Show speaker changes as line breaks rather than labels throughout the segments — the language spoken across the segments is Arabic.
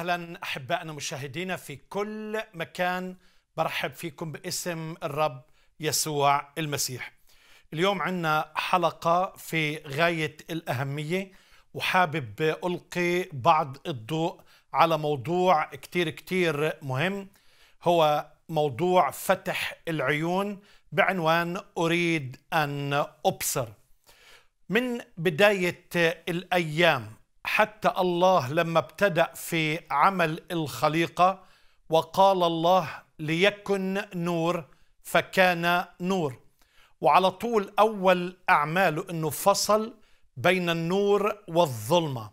اهلا احبائنا مشاهدينا في كل مكان برحب فيكم باسم الرب يسوع المسيح. اليوم عندنا حلقه في غايه الاهميه وحابب القي بعض الضوء على موضوع كتير كتير مهم هو موضوع فتح العيون بعنوان اريد ان ابصر. من بدايه الايام حتى الله لما ابتدأ في عمل الخليقة وقال الله ليكن نور فكان نور وعلى طول أول أعماله أنه فصل بين النور والظلمة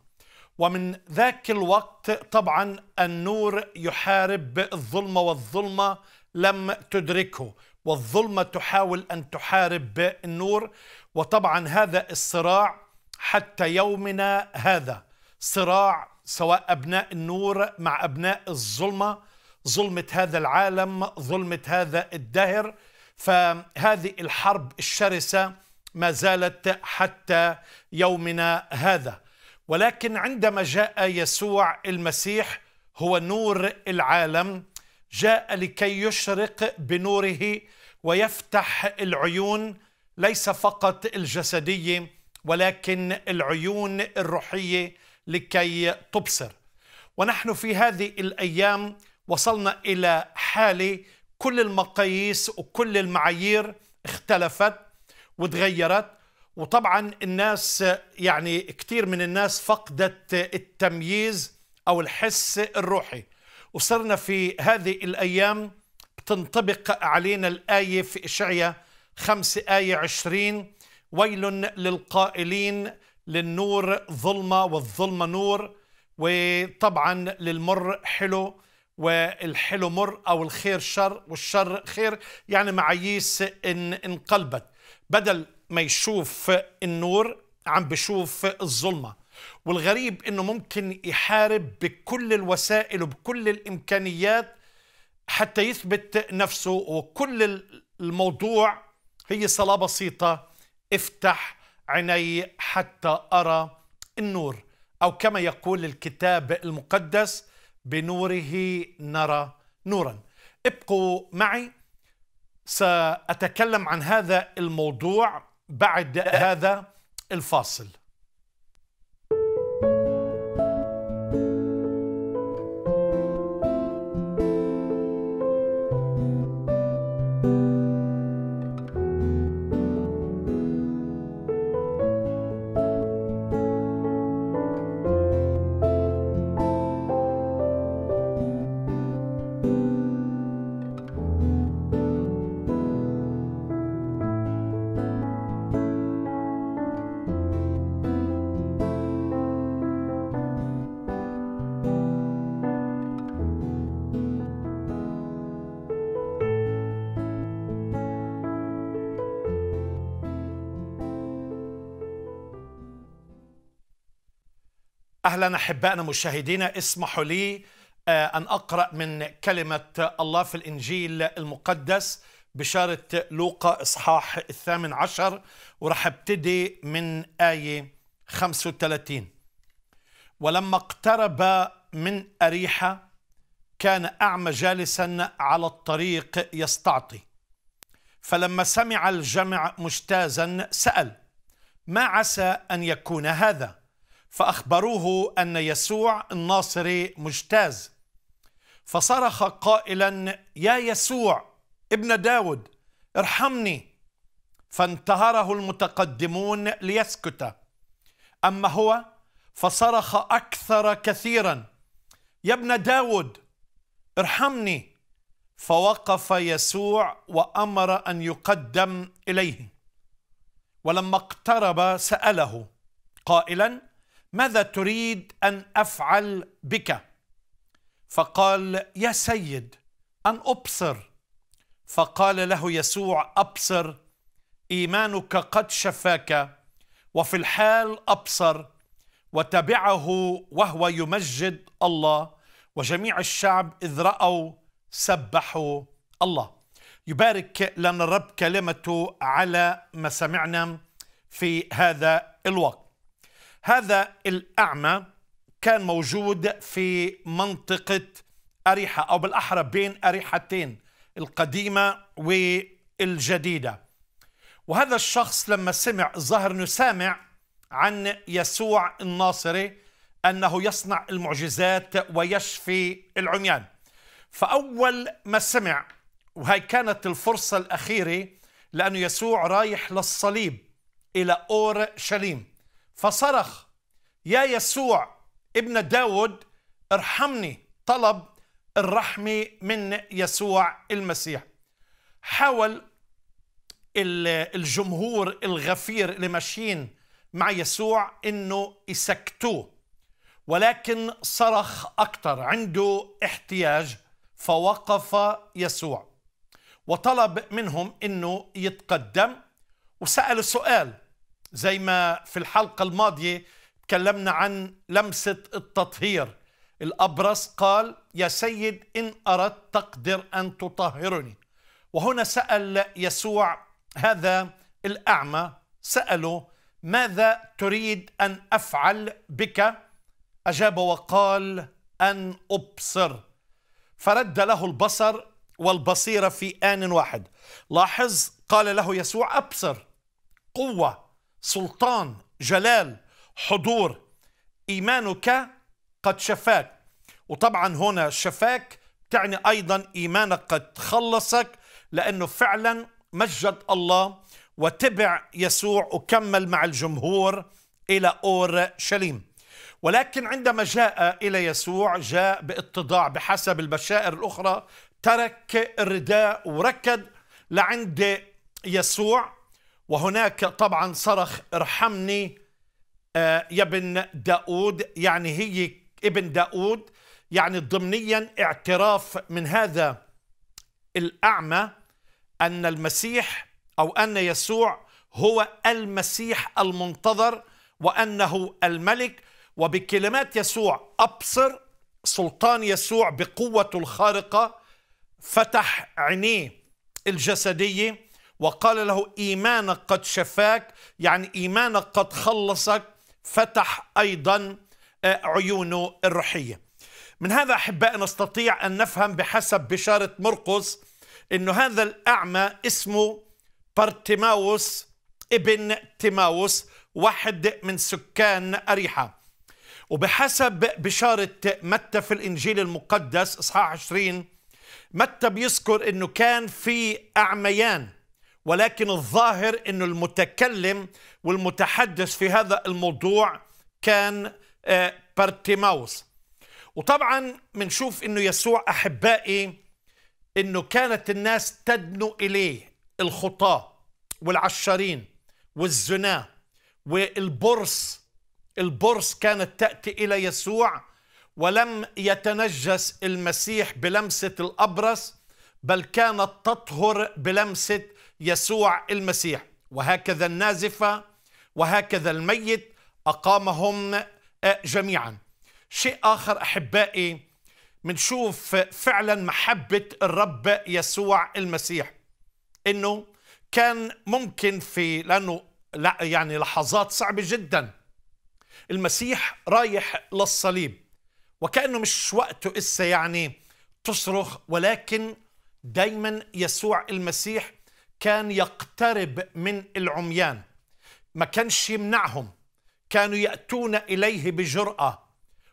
ومن ذاك الوقت طبعا النور يحارب الظلمة والظلمة لم تدركه والظلمة تحاول أن تحارب النور وطبعا هذا الصراع حتى يومنا هذا صراع سواء أبناء النور مع أبناء الظلمة ظلمة هذا العالم ظلمة هذا الدهر فهذه الحرب الشرسة ما زالت حتى يومنا هذا ولكن عندما جاء يسوع المسيح هو نور العالم جاء لكي يشرق بنوره ويفتح العيون ليس فقط الجسديه ولكن العيون الروحية لكي تبصر ونحن في هذه الأيام وصلنا إلى حالة كل المقاييس وكل المعايير اختلفت وتغيرت وطبعا الناس يعني كثير من الناس فقدت التمييز أو الحس الروحي وصرنا في هذه الأيام بتنطبق علينا الآية في إشعيا 5 آية 20 ويل للقائلين للنور ظلمة والظلمة نور وطبعا للمر حلو والحلو مر أو الخير شر والشر خير يعني معاييس إن انقلبت بدل ما يشوف النور عم بشوف الظلمة والغريب إنه ممكن يحارب بكل الوسائل وبكل الإمكانيات حتى يثبت نفسه وكل الموضوع هي صلاة بسيطة افتح عيني حتى أرى النور أو كما يقول الكتاب المقدس بنوره نرى نورا ابقوا معي سأتكلم عن هذا الموضوع بعد هذا الفاصل اهلا احبائنا مشاهدينا اسمحوا لي آه، ان اقرا من كلمه الله في الانجيل المقدس بشاره لوقا اصحاح الثامن عشر وراح ابتدي من ايه 35 ولما اقترب من اريحه كان اعمى جالسا على الطريق يستعطي فلما سمع الجمع مجتازا سال ما عسى ان يكون هذا فأخبروه أن يسوع الناصري مجتاز فصرخ قائلا يا يسوع ابن داود ارحمني فانتهره المتقدمون ليسكت أما هو فصرخ أكثر كثيرا يا ابن داود ارحمني فوقف يسوع وأمر أن يقدم إليه ولما اقترب سأله قائلا ماذا تريد ان افعل بك فقال يا سيد ان ابصر فقال له يسوع ابصر ايمانك قد شفاك وفي الحال ابصر وتبعه وهو يمجد الله وجميع الشعب اذ راوا سبحوا الله يبارك لنا الرب كلمته على مسامعنا في هذا الوقت هذا الأعمى كان موجود في منطقة أريحة أو بالأحرى بين أريحتين القديمة والجديدة وهذا الشخص لما سمع ظهر أنه سامع عن يسوع الناصري أنه يصنع المعجزات ويشفي العميان فأول ما سمع وهي كانت الفرصة الأخيرة لأنه يسوع رايح للصليب إلى أور شليم فصرخ يا يسوع ابن داود ارحمني طلب الرحمة من يسوع المسيح حاول الجمهور الغفير اللي ماشيين مع يسوع انه يسكتوه ولكن صرخ اكثر عنده احتياج فوقف يسوع وطلب منهم انه يتقدم وسال سؤال زي ما في الحلقة الماضية تكلمنا عن لمسة التطهير الأبرص قال يا سيد إن أردت تقدر أن تطهرني وهنا سأل يسوع هذا الأعمى سأله ماذا تريد أن أفعل بك أجاب وقال أن أبصر فرد له البصر والبصيرة في آن واحد لاحظ قال له يسوع أبصر قوة سلطان جلال حضور إيمانك قد شفاك وطبعا هنا شفاك تعني أيضا إيمانك قد خلصك لأنه فعلا مجد الله وتبع يسوع وكمل مع الجمهور إلى أورشليم ولكن عندما جاء إلى يسوع جاء باتضاع بحسب البشائر الأخرى ترك الرداء وركض لعند يسوع وهناك طبعا صرخ ارحمني آه، يا ابن داود يعني هي ابن داود يعني ضمنيا اعتراف من هذا الأعمى أن المسيح أو أن يسوع هو المسيح المنتظر وأنه الملك وبكلمات يسوع أبصر سلطان يسوع بقوته الخارقة فتح عينيه الجسدية وقال له إيمانك قد شفاك يعني إيمانك قد خلصك فتح أيضا آه، عيونه الروحية من هذا أحباء نستطيع أن نفهم بحسب بشارة مرقس أن هذا الأعمى اسمه بارتيماوس ابن تيماوس واحد من سكان أريحة وبحسب بشارة متى في الإنجيل المقدس إصحاح 20 متى بيذكر أنه كان في أعميان ولكن الظاهر أن المتكلم والمتحدث في هذا الموضوع كان آه، بارتيماوس وطبعا منشوف أنه يسوع أحبائي أنه كانت الناس تدنو إليه الخطاة والعشارين والزناه والبرص البرص كانت تأتي إلى يسوع ولم يتنجس المسيح بلمسة الأبرص بل كانت تطهر بلمسة يسوع المسيح وهكذا النازفة وهكذا الميت أقامهم آه، جميعا شيء آخر أحبائي منشوف فعلا محبة الرب يسوع المسيح إنه كان ممكن في لأنه لا يعني لحظات صعبة جدا المسيح رايح للصليب وكأنه مش وقته إسا يعني تصرخ ولكن دايما يسوع المسيح كان يقترب من العميان ما كانش يمنعهم كانوا يأتون إليه بجرأة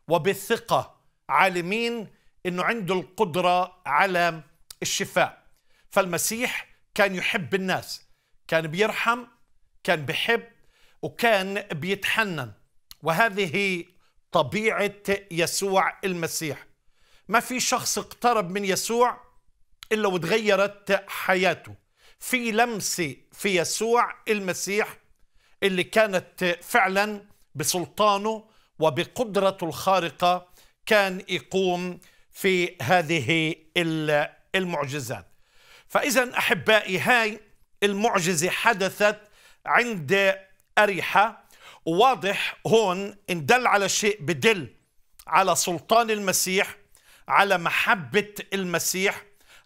وبثقة عالمين أنه عنده القدرة على الشفاء فالمسيح كان يحب الناس كان بيرحم كان بحب وكان بيتحنن وهذه طبيعة يسوع المسيح ما في شخص اقترب من يسوع إلا وتغيرت حياته في لمسة في يسوع المسيح اللي كانت فعلا بسلطانه وبقدرته الخارقة كان يقوم في هذه المعجزات فإذا أحبائي هاي المعجزة حدثت عند أريحة واضح هون إن دل على شيء بدل على سلطان المسيح على محبة المسيح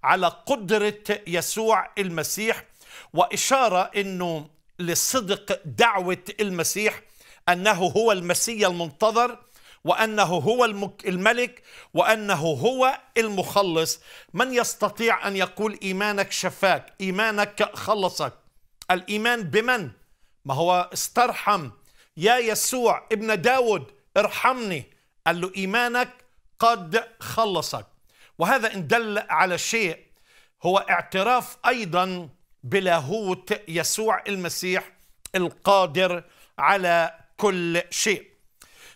على قدرة يسوع المسيح وإشارة أنه لصدق دعوة المسيح أنه هو المسيا المنتظر وأنه هو الملك وأنه هو المخلص من يستطيع أن يقول إيمانك شفاك إيمانك خلصك الإيمان بمن؟ ما هو استرحم يا يسوع ابن داود ارحمني قال له إيمانك قد خلصك وهذا إن دل على شيء هو اعتراف أيضا بلاهوت يسوع المسيح القادر على كل شيء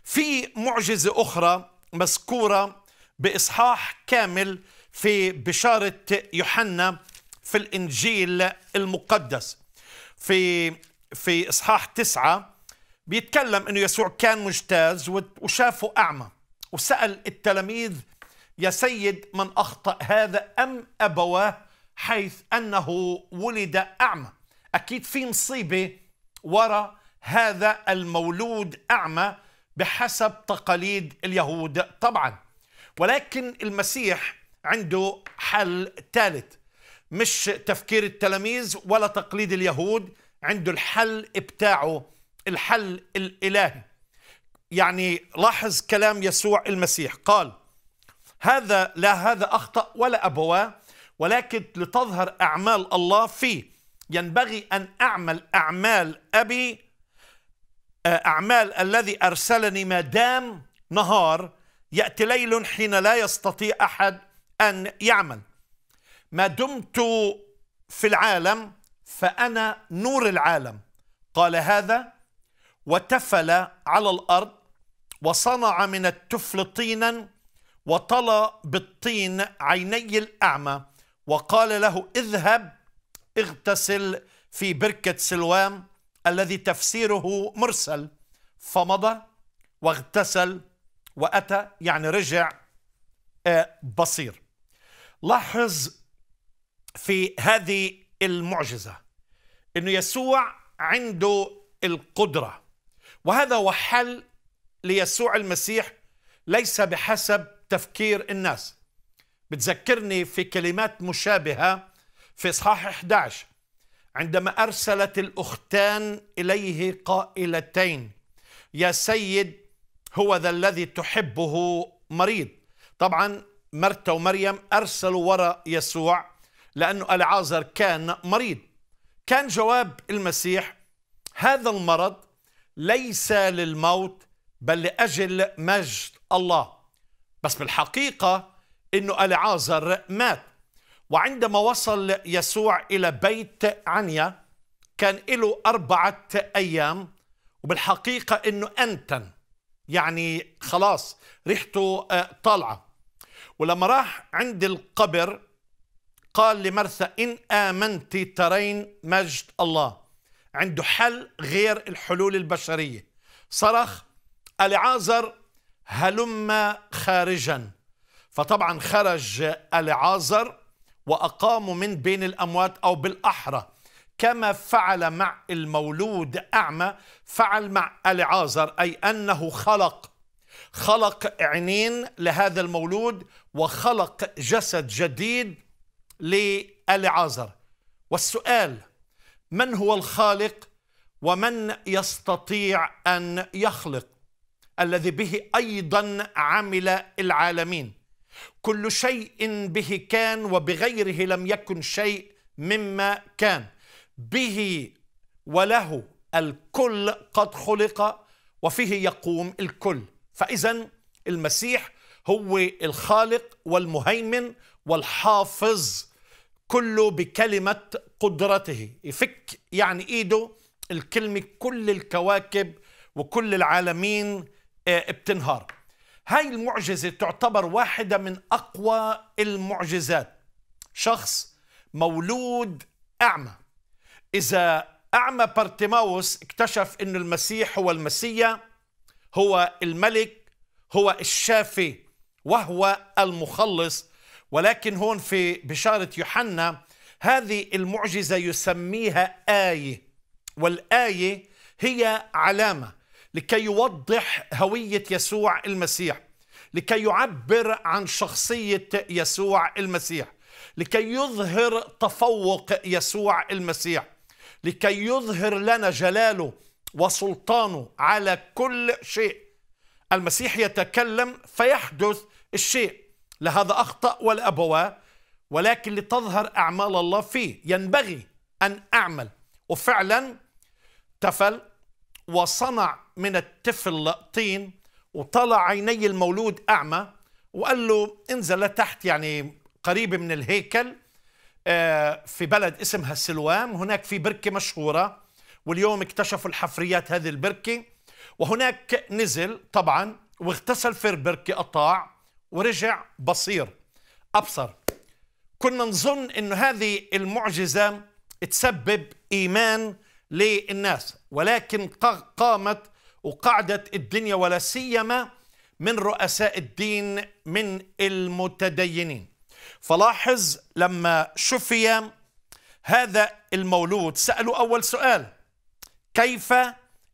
في معجزة أخرى مذكورة بإصحاح كامل في بشارة يوحنا في الإنجيل المقدس في في إصحاح تسعة بيتكلم أنه يسوع كان مجتاز وشافه أعمى وسأل التلاميذ يا سيد من أخطأ هذا أم أبواه حيث أنه ولد أعمى أكيد في مصيبة وراء هذا المولود أعمى بحسب تقاليد اليهود طبعا ولكن المسيح عنده حل ثالث مش تفكير التلاميذ ولا تقليد اليهود عنده الحل بتاعه الحل الإلهي يعني لاحظ كلام يسوع المسيح قال هذا لا هذا أخطأ ولا أبواه ولكن لتظهر أعمال الله فيه ينبغي أن أعمل أعمال أبي آه، أعمال الذي أرسلني ما دام نهار يأتي ليل حين لا يستطيع أحد أن يعمل ما دمت في العالم فأنا نور العالم قال هذا وتفل على الأرض وصنع من التفل طينا وطلى بالطين عيني الأعمى وقال له اذهب اغتسل في بركة سلوام الذي تفسيره مرسل فمضى واغتسل وأتى يعني رجع آه، بصير لاحظ في هذه المعجزة أن يسوع عنده القدرة وهذا وحل ليسوع المسيح ليس بحسب تفكير الناس بتذكرني في كلمات مشابهة في إصحاح 11 عندما أرسلت الأختان إليه قائلتين يا سيد هو ذا الذي تحبه مريض طبعا مرتا ومريم أرسلوا وراء يسوع لأنه العازر كان مريض كان جواب المسيح هذا المرض ليس للموت بل لأجل مجد الله بس بالحقيقة أنه ألعازر مات وعندما وصل يسوع إلى بيت عنيا كان له أربعة أيام وبالحقيقة أنه أنتن يعني خلاص ريحته آه، طالعة ولما راح عند القبر قال لمرثى إن آمنت ترين مجد الله عنده حل غير الحلول البشرية صرخ ألعازر هلم خارجا فطبعا خرج العازر وأقام من بين الأموات أو بالأحرى كما فعل مع المولود أعمى فعل مع العازر أي أنه خلق خلق عينين لهذا المولود وخلق جسد جديد للعازر والسؤال من هو الخالق ومن يستطيع أن يخلق الذي به ايضا عمل العالمين كل شيء به كان وبغيره لم يكن شيء مما كان به وله الكل قد خلق وفيه يقوم الكل فاذا المسيح هو الخالق والمهيمن والحافظ كله بكلمه قدرته يفك يعني ايده الكلمه كل الكواكب وكل العالمين آه، بتنهار هاي المعجزة تعتبر واحدة من أقوى المعجزات شخص مولود أعمى إذا أعمى بارتيماوس اكتشف أن المسيح هو المسيا هو الملك هو الشافي وهو المخلص ولكن هون في بشارة يوحنا هذه المعجزة يسميها آية والآية هي علامة لكي يوضح هوية يسوع المسيح لكي يعبر عن شخصية يسوع المسيح لكي يظهر تفوق يسوع المسيح لكي يظهر لنا جلاله وسلطانه على كل شيء المسيح يتكلم فيحدث الشيء لهذا أخطأ والابواء ولكن لتظهر أعمال الله فيه ينبغي أن أعمل وفعلا تفل وصنع من الطفل طين وطلع عيني المولود أعمى وقال له انزل لتحت يعني قريب من الهيكل آه، في بلد اسمها سلوان هناك في بركة مشهورة واليوم اكتشفوا الحفريات هذه البركة وهناك نزل طبعا واغتسل في البركة قطاع ورجع بصير أبصر كنا نظن أن هذه المعجزة تسبب إيمان للناس ولكن قامت وقعدت الدنيا ولا سيما من رؤساء الدين من المتدينين فلاحظ لما شفي هذا المولود سألوا أول سؤال كيف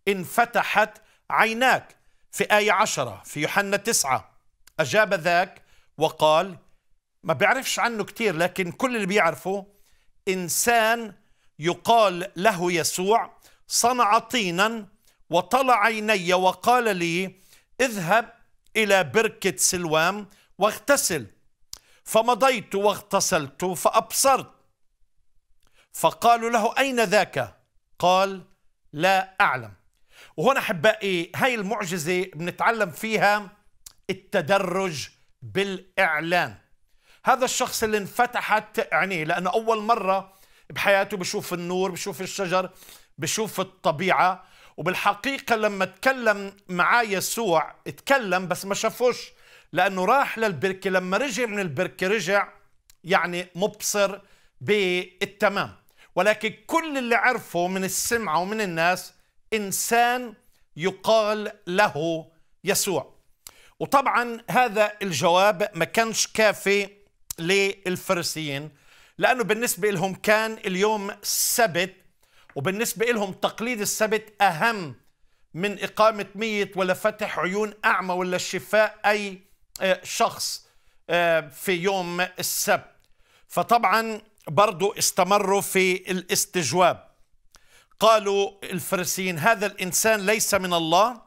انفتحت عيناك في آية عشرة في يوحنا تسعة أجاب ذاك وقال ما بيعرفش عنه كتير لكن كل اللي بيعرفه إنسان يقال له يسوع صنع طينا وطلع عيني وقال لي اذهب إلى بركة سلوام واغتسل فمضيت واغتسلت فأبصرت فقالوا له أين ذاك قال لا أعلم وهنا أحبائي هاي المعجزة بنتعلم فيها التدرج بالإعلان هذا الشخص اللي انفتحت عينيه لأنه أول مرة بحياته بشوف النور بشوف الشجر بشوف الطبيعة وبالحقيقة لما تكلم معاه يسوع تكلم بس ما شافوش لأنه راح للبركة لما رجع من البركة رجع يعني مبصر بالتمام ولكن كل اللي عرفه من السمعة ومن الناس إنسان يقال له يسوع وطبعا هذا الجواب ما كانش كافي للفرسيين لأنه بالنسبة لهم كان اليوم سبت وبالنسبة لهم تقليد السبت أهم من إقامة ميت ولا فتح عيون أعمى ولا شفاء أي آه، شخص آه، في يوم السبت فطبعا برضو استمروا في الاستجواب قالوا الفريسيين هذا الإنسان ليس من الله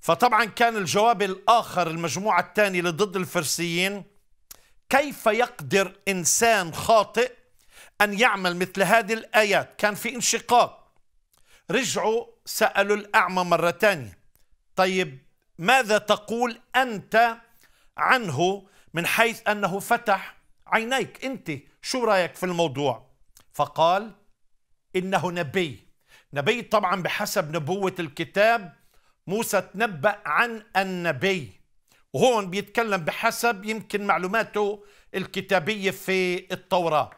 فطبعا كان الجواب الآخر المجموعة الثانية اللي ضد كيف يقدر إنسان خاطئ أن يعمل مثل هذه الآيات كان في انشقاق رجعوا سألوا الأعمى مرة ثانية طيب ماذا تقول أنت عنه من حيث أنه فتح عينيك أنت شو رأيك في الموضوع فقال إنه نبي نبي طبعا بحسب نبوة الكتاب موسى تنبأ عن النبي وهون بيتكلم بحسب يمكن معلوماته الكتابية في التوراة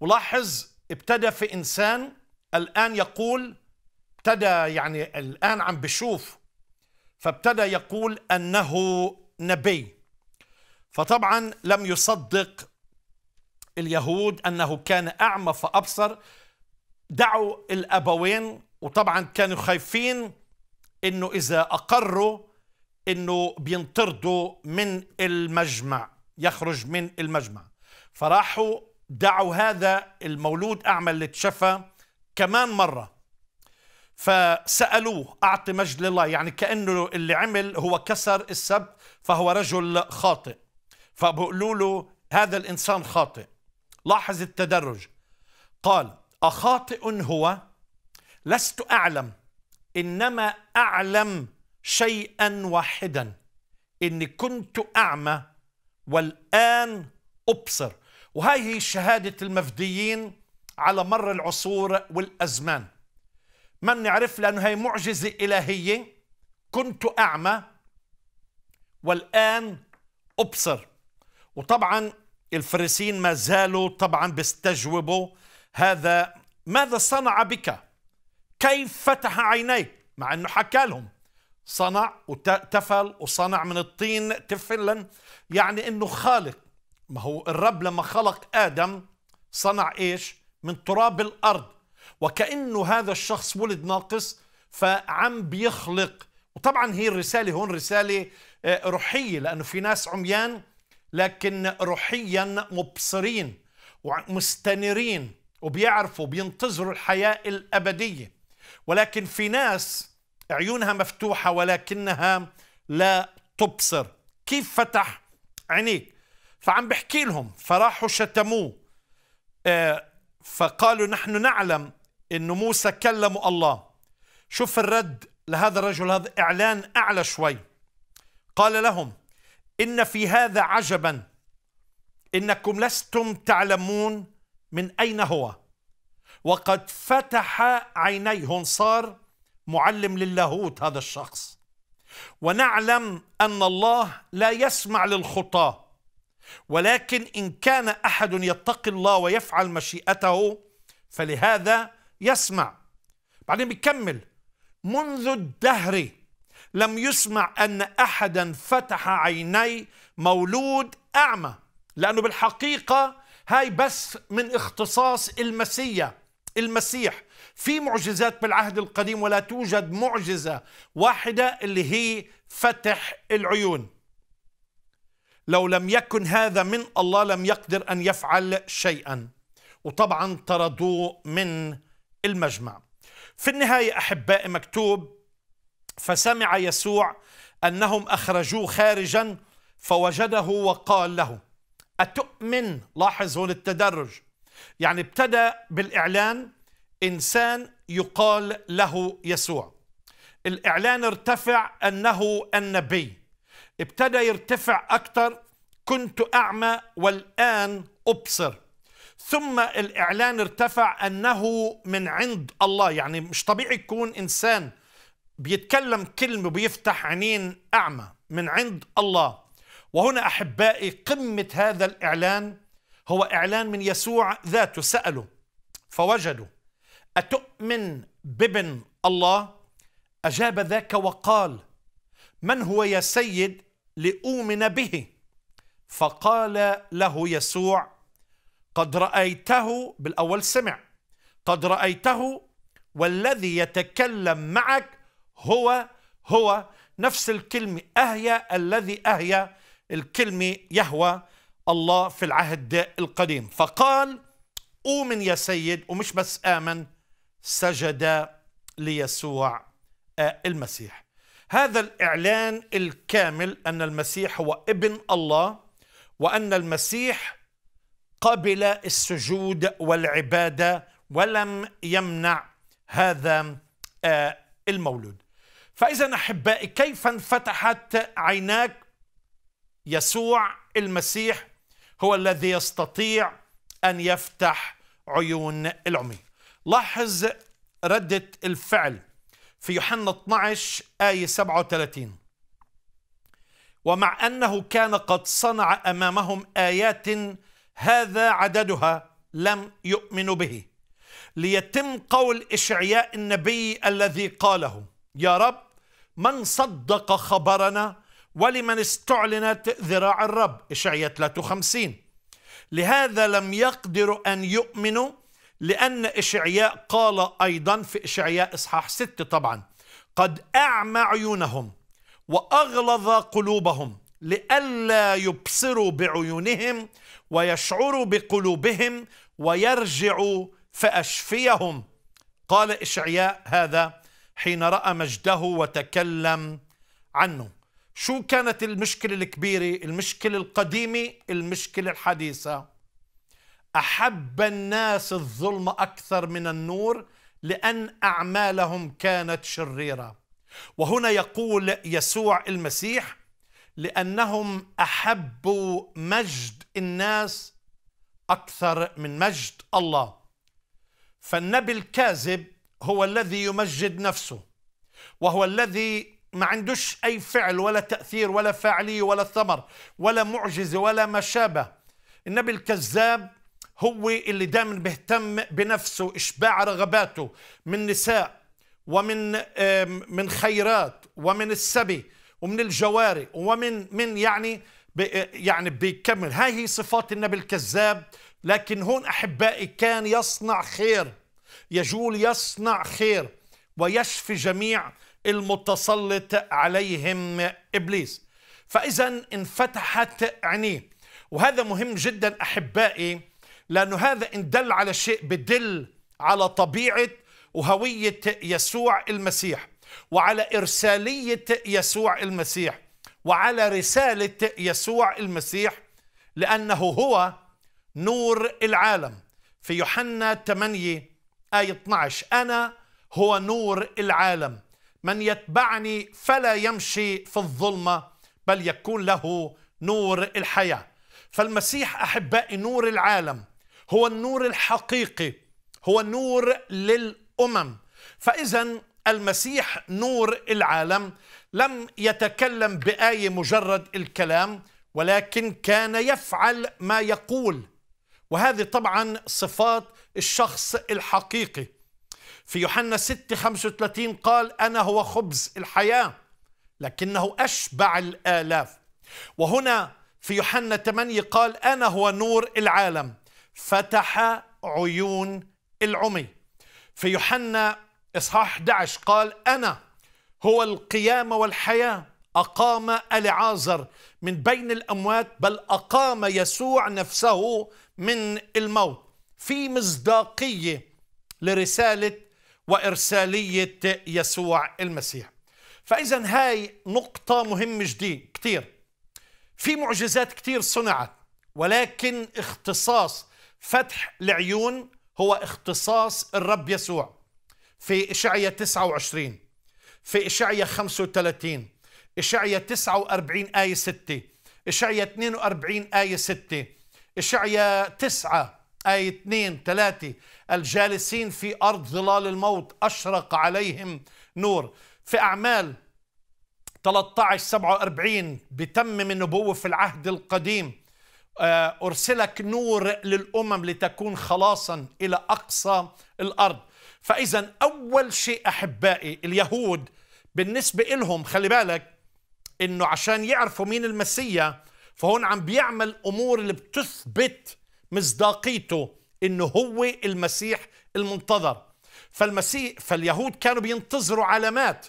ولاحظ ابتدى في إنسان الآن يقول ابتدى يعني الآن عم بشوف فابتدى يقول أنه نبي فطبعا لم يصدق اليهود أنه كان أعمى فأبصر دعوا الأبوين وطبعا كانوا خايفين أنه إذا أقروا أنه بينطردوا من المجمع يخرج من المجمع فراحوا دعوا هذا المولود أعمى اللي اتشفى كمان مرة فسألوه أعطي مجد لله يعني كأنه اللي عمل هو كسر السبت فهو رجل خاطئ فبقولوا له هذا الإنسان خاطئ لاحظ التدرج قال أخاطئ هو لست أعلم إنما أعلم شيئا واحدا إني كنت أعمى والآن أبصر وهاي هي شهادة المفديين على مر العصور والأزمان ما نعرف لأنه هي معجزة إلهية كنت أعمى والآن أبصر وطبعا الفريسيين ما زالوا طبعا بيستجوبوا هذا ماذا صنع بك كيف فتح عينيك مع أنه حكى لهم صنع وتفل وصنع من الطين تفلا يعني أنه خالق ما هو الرب لما خلق آدم صنع إيش من تراب الأرض وكأنه هذا الشخص ولد ناقص فعم بيخلق وطبعا هي الرسالة هون رسالة آه، روحية لأنه في ناس عميان لكن روحيا مبصرين ومستنيرين وبيعرفوا بينتظروا الحياة الأبدية ولكن في ناس عيونها مفتوحة ولكنها لا تبصر كيف فتح عينيك فعم بحكي لهم فراحوا شتموه آه، فقالوا نحن نعلم انه موسى كلم الله شوف الرد لهذا الرجل هذا اعلان اعلى شوي قال لهم ان في هذا عجبا انكم لستم تعلمون من اين هو وقد فتح عينيه صار معلم للاهوت هذا الشخص ونعلم ان الله لا يسمع للخطاه ولكن إن كان أحد يتقي الله ويفعل مشيئته فلهذا يسمع بعدين بيكمل منذ الدهر لم يسمع أن أحدا فتح عيني مولود أعمى لأنه بالحقيقة هاي بس من اختصاص المسيا المسيح في معجزات بالعهد القديم ولا توجد معجزة واحدة اللي هي فتح العيون لو لم يكن هذا من الله لم يقدر أن يفعل شيئا وطبعا طردوه من المجمع في النهاية أحبائي مكتوب فسمع يسوع أنهم أخرجوه خارجا فوجده وقال له أتؤمن لاحظ هون التدرج يعني ابتدى بالإعلان إنسان يقال له يسوع الإعلان ارتفع أنه النبي ابتدى يرتفع أكثر كنت أعمى والآن أبصر ثم الإعلان ارتفع أنه من عند الله يعني مش طبيعي يكون إنسان بيتكلم كلمة بيفتح عينين أعمى من عند الله وهنا أحبائي قمة هذا الإعلان هو إعلان من يسوع ذاته سالوا فوجدوا أتؤمن بابن الله أجاب ذاك وقال من هو يا سيد لأؤمن به فقال له يسوع قد رأيته بالأول سمع قد رأيته والذي يتكلم معك هو هو نفس الكلمة أهيا الذي أهيا الكلمة يهوى الله في العهد القديم فقال أؤمن يا سيد ومش بس آمن سجد ليسوع آه، المسيح هذا الإعلان الكامل أن المسيح هو ابن الله وأن المسيح قبل السجود والعبادة ولم يمنع هذا آه، المولود فإذا أحبائي كيف انفتحت عيناك يسوع المسيح هو الذي يستطيع أن يفتح عيون العمي لاحظ ردة الفعل في يوحنا 12 آية 37 ومع أنه كان قد صنع أمامهم آيات هذا عددها لم يؤمنوا به ليتم قول إشعياء النبي الذي قاله يا رب من صدق خبرنا ولمن استعلنت ذراع الرب إشعياء 53 لهذا لم يقدروا أن يؤمنوا لأن إشعياء قال أيضا في إشعياء إصحاح ستة طبعا قد أعمى عيونهم وأغلظ قلوبهم لئلا يبصروا بعيونهم ويشعروا بقلوبهم ويرجعوا فأشفيهم قال إشعياء هذا حين رأى مجده وتكلم عنه شو كانت المشكلة الكبيرة المشكلة القديمة المشكلة الحديثة احب الناس الظلم اكثر من النور لان اعمالهم كانت شريره وهنا يقول يسوع المسيح لانهم احبوا مجد الناس اكثر من مجد الله فالنبي الكاذب هو الذي يمجد نفسه وهو الذي ما عندوش اي فعل ولا تاثير ولا فاعليه ولا ثمر ولا معجزه ولا ما شابه النبي الكذاب هو اللي دائما بيهتم بنفسه اشباع رغباته من نساء ومن من خيرات ومن السبي ومن الجواري ومن من يعني يعني بيكمل هاي هي صفات النبي الكذاب لكن هون احبائي كان يصنع خير يجول يصنع خير ويشفي جميع المتسلط عليهم ابليس فاذا انفتحت عينيه وهذا مهم جدا احبائي لأنه هذا إن دل على شيء بدل على طبيعة وهوية يسوع المسيح وعلى إرسالية يسوع المسيح وعلى رسالة يسوع المسيح لأنه هو نور العالم في يوحنا 8 آية 12 أنا هو نور العالم من يتبعني فلا يمشي في الظلمة بل يكون له نور الحياة فالمسيح أحبائي نور العالم هو النور الحقيقي هو النور للأمم فإذا المسيح نور العالم لم يتكلم بآية مجرد الكلام ولكن كان يفعل ما يقول وهذه طبعا صفات الشخص الحقيقي في يوحنا 6 35 قال أنا هو خبز الحياة لكنه أشبع الآلاف وهنا في يوحنا 8 قال أنا هو نور العالم فتح عيون العمي في يوحنا إصحاح 11 قال أنا هو القيامة والحياة أقام ألعازر من بين الأموات بل أقام يسوع نفسه من الموت في مصداقية لرسالة وإرسالية يسوع المسيح فإذا هاي نقطة مهمة جديد كتير في معجزات كتير صنعت ولكن اختصاص فتح العيون هو اختصاص الرب يسوع في إشعية 29 في إشعية 35 إشعية 49 آية 6 إشعية 42 آية 6 إشعية 9 آية 2 3 الجالسين في أرض ظلال الموت أشرق عليهم نور في أعمال 13 47 بتمم النبوة في العهد القديم آه، أرسلك نور للأمم لتكون خلاصا إلى أقصى الأرض فإذا أول شيء أحبائي اليهود بالنسبة إلهم خلي بالك إنه عشان يعرفوا مين المسيا فهون عم بيعمل أمور اللي بتثبت مصداقيته إنه هو المسيح المنتظر فالمسيح فاليهود كانوا بينتظروا علامات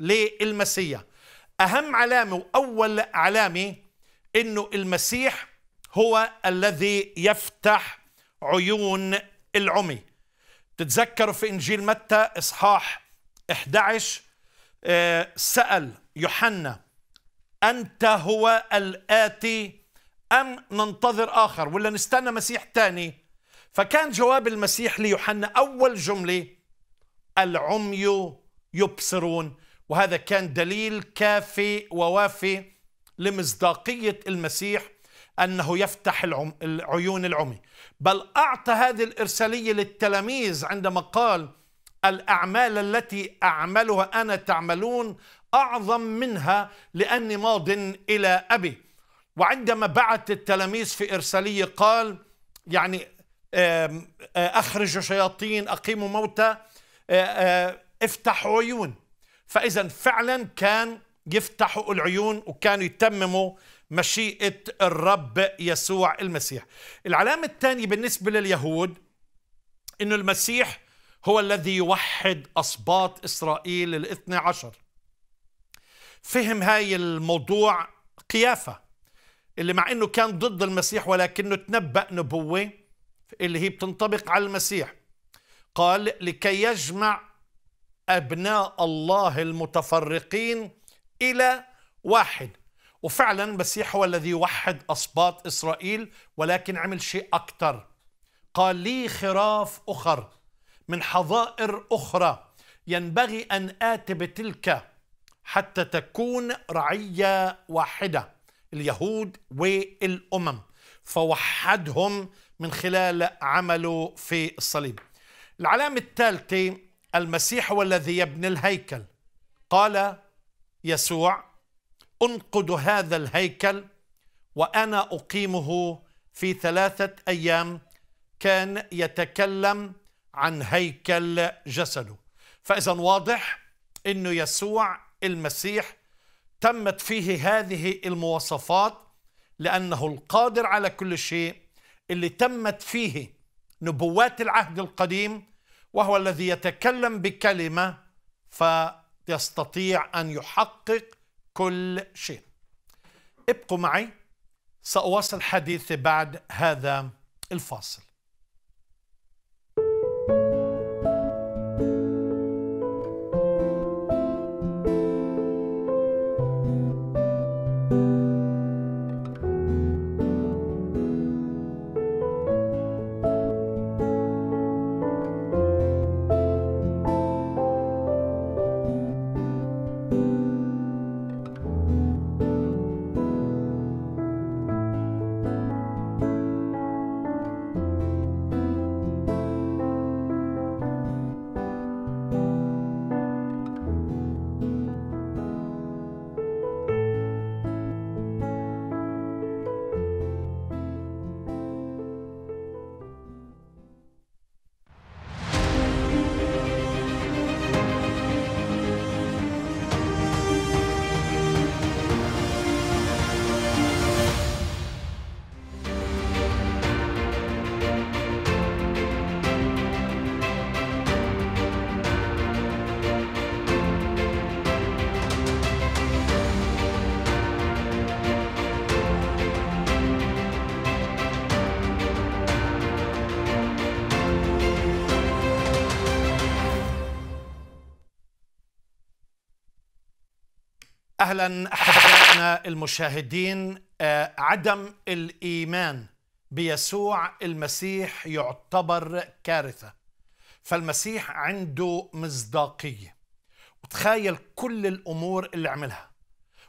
للمسيا أهم علامة وأول علامة إنه المسيح هو الذي يفتح عيون العمي تتذكروا في إنجيل متى إصحاح 11 آه، سأل يوحنا أنت هو الآتي أم ننتظر آخر ولا نستنى مسيح تاني فكان جواب المسيح ليوحنا أول جملة العمي يبصرون وهذا كان دليل كافي ووافي لمصداقية المسيح أنه يفتح العم العيون العمي بل أعطى هذه الإرسالية للتلاميذ عندما قال الأعمال التي أعملها أنا تعملون أعظم منها لأني ماض إلى أبي وعندما بعت التلاميذ في إرسالية قال يعني آه، أخرجوا شياطين أقيموا موتى آه، آه، افتحوا عيون فإذا فعلا كان يفتحوا العيون وكانوا يتمموا مشيئة الرب يسوع المسيح العلامة الثانية بالنسبة لليهود أن المسيح هو الذي يوحد أصباط إسرائيل الاثنى عشر فهم هاي الموضوع قيافة اللي مع أنه كان ضد المسيح ولكنه تنبأ نبوة اللي هي بتنطبق على المسيح قال لكي يجمع أبناء الله المتفرقين إلى واحد وفعلا المسيح هو الذي يوحد أصباط إسرائيل ولكن عمل شيء أكثر قال لي خراف أخر من حظائر أخرى ينبغي أن آتي بتلك حتى تكون رعية واحدة اليهود والأمم فوحدهم من خلال عمله في الصليب العلامة الثالثة المسيح هو الذي يبني الهيكل قال يسوع انقد هذا الهيكل وانا اقيمه في ثلاثه ايام كان يتكلم عن هيكل جسده فاذا واضح انه يسوع المسيح تمت فيه هذه المواصفات لانه القادر على كل شيء اللي تمت فيه نبوات العهد القديم وهو الذي يتكلم بكلمه فيستطيع ان يحقق كل شيء ابقوا معي سأواصل حديثي بعد هذا الفاصل اهلا احبائنا المشاهدين آه، عدم الايمان بيسوع المسيح يعتبر كارثه فالمسيح عنده مصداقيه وتخيل كل الامور اللي عملها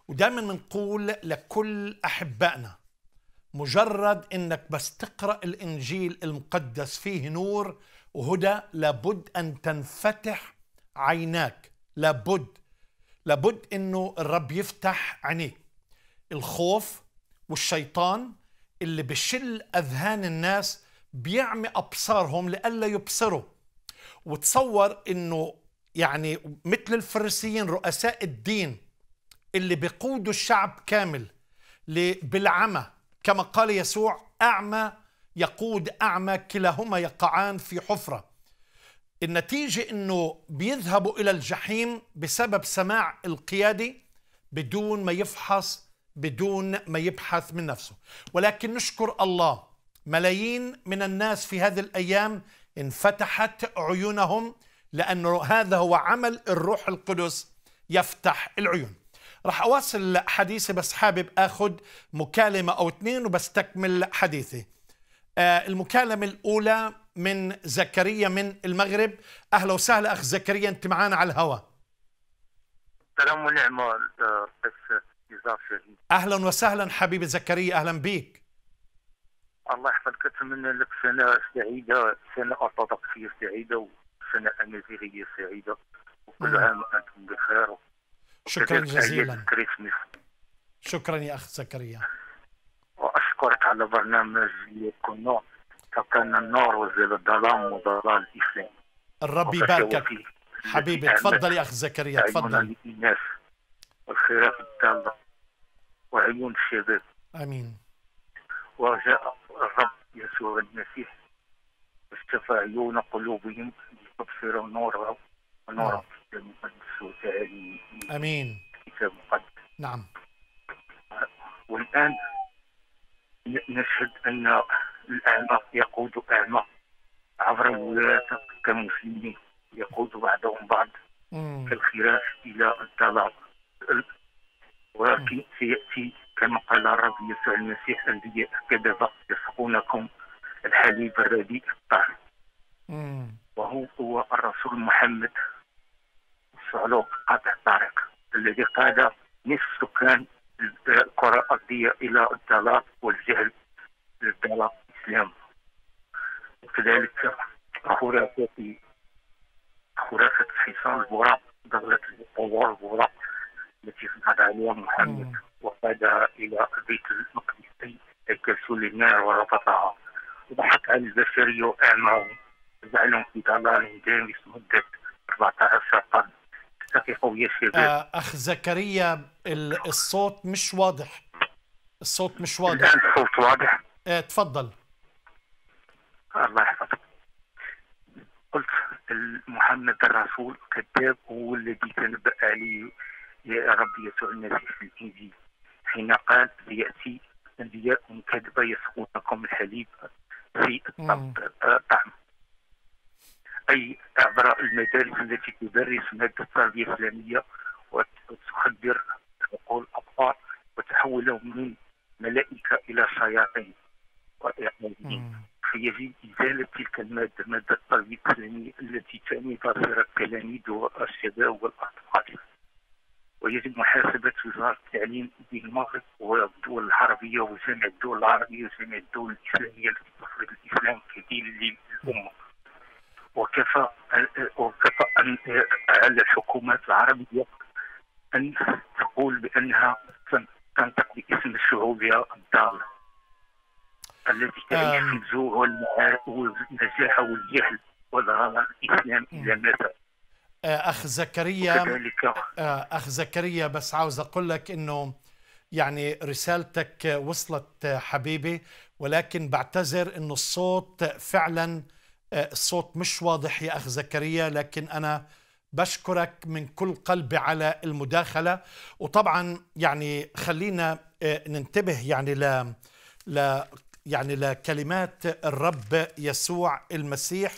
ودائما بنقول لكل احبائنا مجرد انك بس تقرا الانجيل المقدس فيه نور وهدى لابد ان تنفتح عيناك لابد لابد انه الرب يفتح عينيك الخوف والشيطان اللي بشل اذهان الناس بيعمي ابصارهم لئلا يبصروا وتصور انه يعني مثل الفريسيين رؤساء الدين اللي بيقودوا الشعب كامل بالعمى كما قال يسوع اعمى يقود اعمى كلاهما يقعان في حفره النتيجة أنه بيذهبوا إلى الجحيم بسبب سماع القيادة بدون ما يفحص بدون ما يبحث من نفسه ولكن نشكر الله ملايين من الناس في هذه الأيام انفتحت عيونهم لأنه هذا هو عمل الروح القدس يفتح العيون رح أواصل حديثي بس حابب أخذ مكالمة أو اثنين وبستكمل حديثي آه، المكالمة الأولى من زكريا من المغرب اهلا وسهلا اخ زكريا انت معانا على الهواء
السلام ونعمة
اهلا وسهلا حبيبي زكريا اهلا بك
الله يحفظك اتمنى لك سنه سعيده سنه ارثوذكسيه سعيده وسنه امازيغيه سعيده وكل نعم. عام وانتم بخير
شكرا جزيلا كريسمس شكرا يا اخ زكريا
واشكرك على برنامج كنا فكان النار وزل الظلام وضلال الإسلام
الرب يباركك
حبيبي تفضل يا أخ زكريا تفضل الناس والخراف الداله وعيون الشباب آمين وجاء الرب يسوع المسيح اشتفى عيون قلوبهم لتبصر نوره ونور الكتاب المقدس آمين الكتاب المقدس نعم والآن نشهد أن الأعمى يقود أعمى عبر الولايات كمسلمين يقود بعضهم بعض في الخلاف إلى الطلاق ولكن سيأتي كما قال الرب يسوع المسيح الذي كذب يسقونكم الحليب الرديء الطعم وهو هو الرسول محمد الصعلوك قاطع الطريق الذي قاد نصف سكان الكرة الأرضية إلى الضلال والجهل للضلال الإسلام وكذلك خرافة خرافة حصان البراق دولة القوار البراق التي صنعت عليها محمد وقادها إلى بيت المقدس أي كسول النار ورفضها وضحك على البشرية وأعماهم جعلهم في ضلال دامس مدة 14 قرن اتفقوا يا شباب آه،
أخ زكريا الصوت مش واضح الصوت مش واضح
الصوت واضح
آه، تفضل
الله يحفظك قلت محمد الرسول كذاب هو الذي تنبأ عليه يا رب يسوع المسيح في الانجيل حين قال لياتي انبياء كذبه يسقونكم الحليب في الطعم اي عبر المدارس التي تدرس ماده التربيه الاسلاميه وتخدر عقول الاطفال وتحولهم من ملائكه الى شياطين وإعلاميين يجب إزالة تلك المادة مادة الطريق الإسلامي التي تعني ضرر التلاميذ والشباب والأطفال ويجب محاسبة وزارة التعليم بالمغرب والدول العربية وجامعة الدول العربية وجامعة الدول الإسلامية التي تفرض الإسلام كدين للأمة وكفى وكفى أن على الحكومات العربية أن تقول بأنها تنطق باسم شعوبها الضالة التي تعيش في الجوع آه. والنزاهه والجهل والغرام الاسلام الى متى
آه، اخ زكريا آه، اخ زكريا بس عاوز اقول لك انه يعني رسالتك وصلت حبيبي ولكن بعتذر انه الصوت فعلا الصوت مش واضح يا اخ زكريا لكن انا بشكرك من كل قلبي على المداخله وطبعا يعني خلينا ننتبه يعني ل يعني لكلمات الرب يسوع المسيح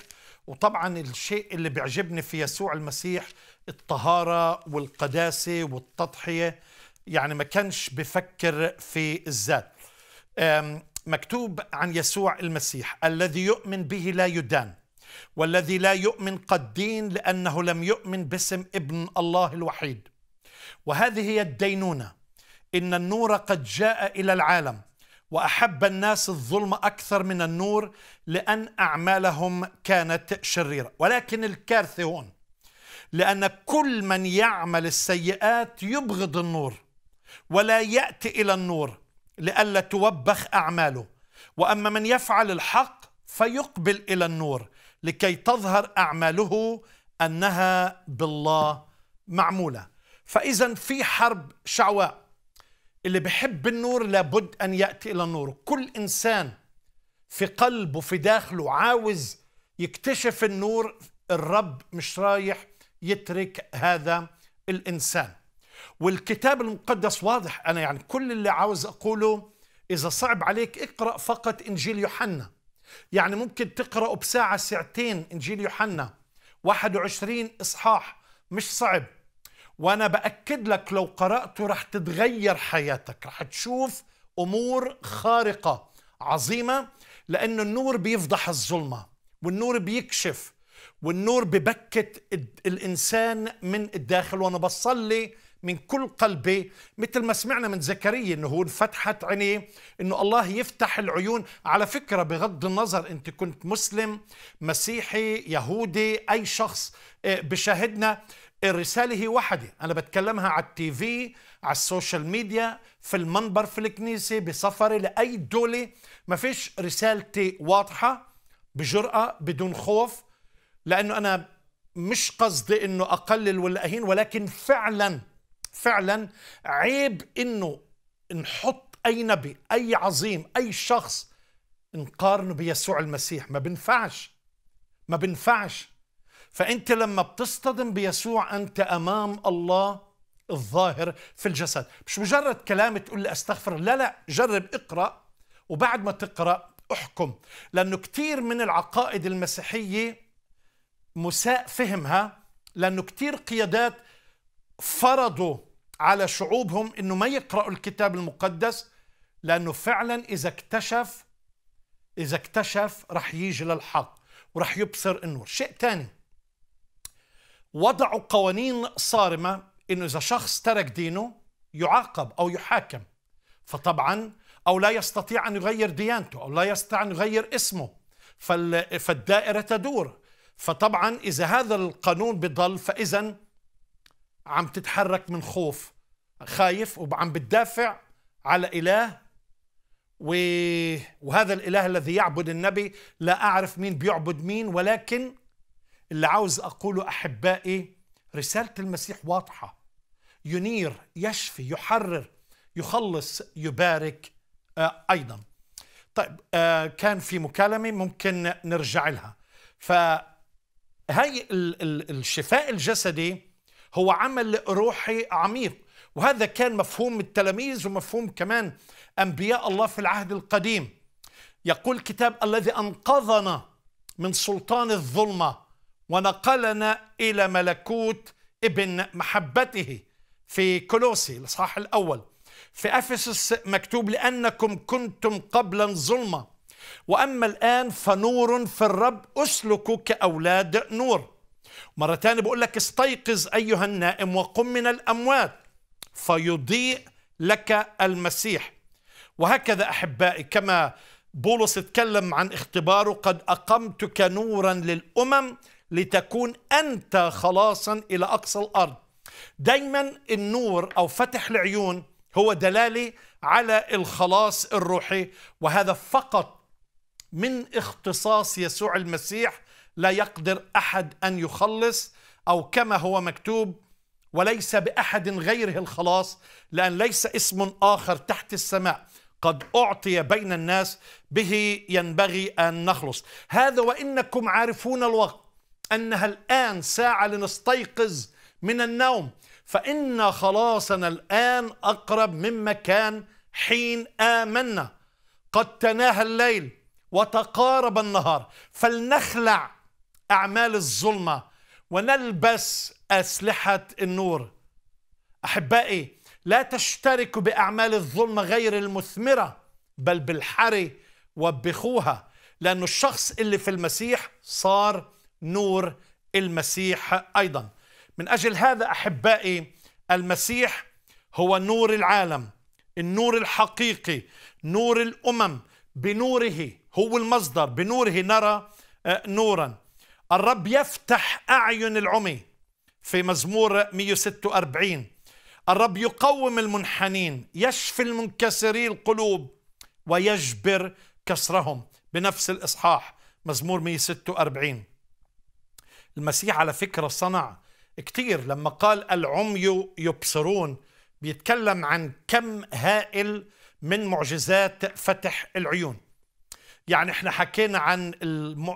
وطبعا الشيء اللي بيعجبني في يسوع المسيح الطهارة والقداسة والتضحية يعني ما كانش بفكر في الذات مكتوب عن يسوع المسيح الذي يؤمن به لا يدان والذي لا يؤمن قد دين لأنه لم يؤمن باسم ابن الله الوحيد وهذه هي الدينونة إن النور قد جاء إلى العالم واحب الناس الظلم اكثر من النور لان اعمالهم كانت شريره ولكن الكارثه هون لان كل من يعمل السيئات يبغض النور ولا ياتي الى النور لئلا توبخ اعماله واما من يفعل الحق فيقبل الى النور لكي تظهر اعماله انها بالله معموله فاذا في حرب شعواء اللي بحب النور لابد أن يأتي إلى النور كل إنسان في قلبه في داخله عاوز يكتشف النور الرب مش رايح يترك هذا الإنسان والكتاب المقدس واضح أنا يعني كل اللي عاوز أقوله إذا صعب عليك اقرأ فقط إنجيل يوحنا يعني ممكن تقرأه بساعة ساعتين إنجيل يوحنا 21 إصحاح مش صعب وانا باكد لك لو قراته رح تتغير حياتك رح تشوف امور خارقه عظيمه لانه النور بيفضح الظلمه والنور بيكشف والنور ببكت الانسان من الداخل وانا بصلي من كل قلبي مثل ما سمعنا من زكريا انه هو انفتحت عينيه انه الله يفتح العيون على فكره بغض النظر انت كنت مسلم مسيحي يهودي اي شخص آه، بشاهدنا الرسالة هي وحده أنا بتكلمها على التي في على السوشيال ميديا في المنبر في الكنيسة بسفري لأي دولة ما فيش رسالتي واضحة بجرأة بدون خوف لأنه أنا مش قصدي أنه أقلل ولا أهين ولكن فعلا فعلا عيب أنه نحط أي نبي أي عظيم أي شخص نقارنه بيسوع المسيح ما بنفعش ما بنفعش فأنت لما بتصطدم بيسوع أنت أمام الله الظاهر في الجسد مش مجرد كلام تقول لي أستغفر لا لا جرب اقرأ وبعد ما تقرأ احكم لأنه كثير من العقائد المسيحية مساء فهمها لأنه كثير قيادات فرضوا على شعوبهم أنه ما يقرأوا الكتاب المقدس لأنه فعلا إذا اكتشف إذا اكتشف رح يجي للحق ورح يبصر النور شيء ثاني وضعوا قوانين صارمة إنه إذا شخص ترك دينه يعاقب أو يحاكم فطبعا أو لا يستطيع أن يغير ديانته أو لا يستطيع أن يغير اسمه فالدائرة تدور فطبعا إذا هذا القانون بضل فإذا عم تتحرك من خوف خايف وعم بتدافع على إله وهذا الإله الذي يعبد النبي لا أعرف مين بيعبد مين ولكن اللي عاوز أقوله أحبائي رسالة المسيح واضحة ينير يشفي يحرر يخلص يبارك آه، أيضا طيب آه، كان في مكالمة ممكن نرجع لها فهي الشفاء الجسدي هو عمل روحي عميق وهذا كان مفهوم التلاميذ ومفهوم كمان انبياء الله في العهد القديم يقول الكتاب الذي انقذنا من سلطان الظلمه ونقلنا إلى ملكوت ابن محبته في كولوسي الإصحاح الأول في أفسس مكتوب لأنكم كنتم قبلا ظلمة وأما الآن فنور في الرب أسلكوا كأولاد نور مرة ثانية بقول لك استيقظ أيها النائم وقم من الأموات فيضيء لك المسيح وهكذا أحبائي كما بولس اتكلم عن اختباره قد أقمتك نورا للأمم لتكون أنت خلاصا إلى أقصى الأرض دايما النور أو فتح العيون هو دلالة على الخلاص الروحي وهذا فقط من اختصاص يسوع المسيح لا يقدر أحد أن يخلص أو كما هو مكتوب وليس بأحد غيره الخلاص لأن ليس اسم آخر تحت السماء قد أعطي بين الناس به ينبغي أن نخلص هذا وإنكم عارفون الوقت أنها الآن ساعة لنستيقظ من النوم فإن خلاصنا الآن أقرب مما كان حين آمنا قد تناهى الليل وتقارب النهار فلنخلع أعمال الظلمة ونلبس أسلحة النور أحبائي لا تشتركوا بأعمال الظلمة غير المثمرة بل بالحري وبخوها لأن الشخص اللي في المسيح صار نور المسيح ايضا من اجل هذا احبائي المسيح هو نور العالم النور الحقيقي نور الامم بنوره هو المصدر بنوره نرى آه، نورا الرب يفتح اعين العمي في مزمور 146 الرب يقوم المنحنين يشفي المنكسري القلوب ويجبر كسرهم بنفس الاصحاح مزمور 146 المسيح على فكرة صنع كتير لما قال العمي يبصرون بيتكلم عن كم هائل من معجزات فتح العيون يعني احنا حكينا عن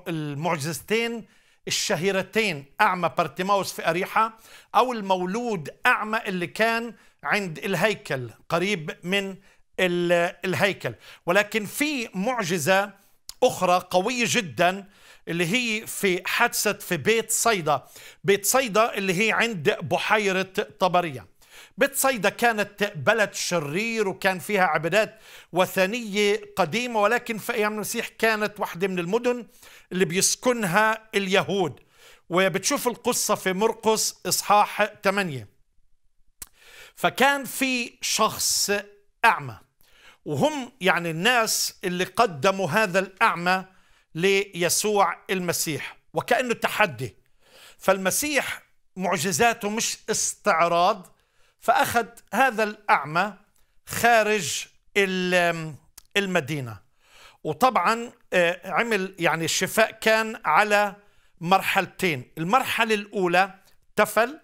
المعجزتين الشهيرتين أعمى بارتيماوس في أريحة أو المولود أعمى اللي كان عند الهيكل قريب من الهيكل ولكن في معجزة أخرى قوية جدا اللي هي في حادثة في بيت صيدا بيت صيدا اللي هي عند بحيرة طبرية بيت صيدا كانت بلد شرير وكان فيها عبادات وثنية قديمة ولكن في أيام المسيح كانت واحدة من المدن اللي بيسكنها اليهود وبتشوف القصة في مرقس إصحاح 8 فكان في شخص أعمى وهم يعني الناس اللي قدموا هذا الأعمى ليسوع المسيح وكأنه تحدي فالمسيح معجزاته مش استعراض فأخذ هذا الأعمى خارج المدينة وطبعا آه، عمل يعني الشفاء كان على مرحلتين المرحلة الأولى تفل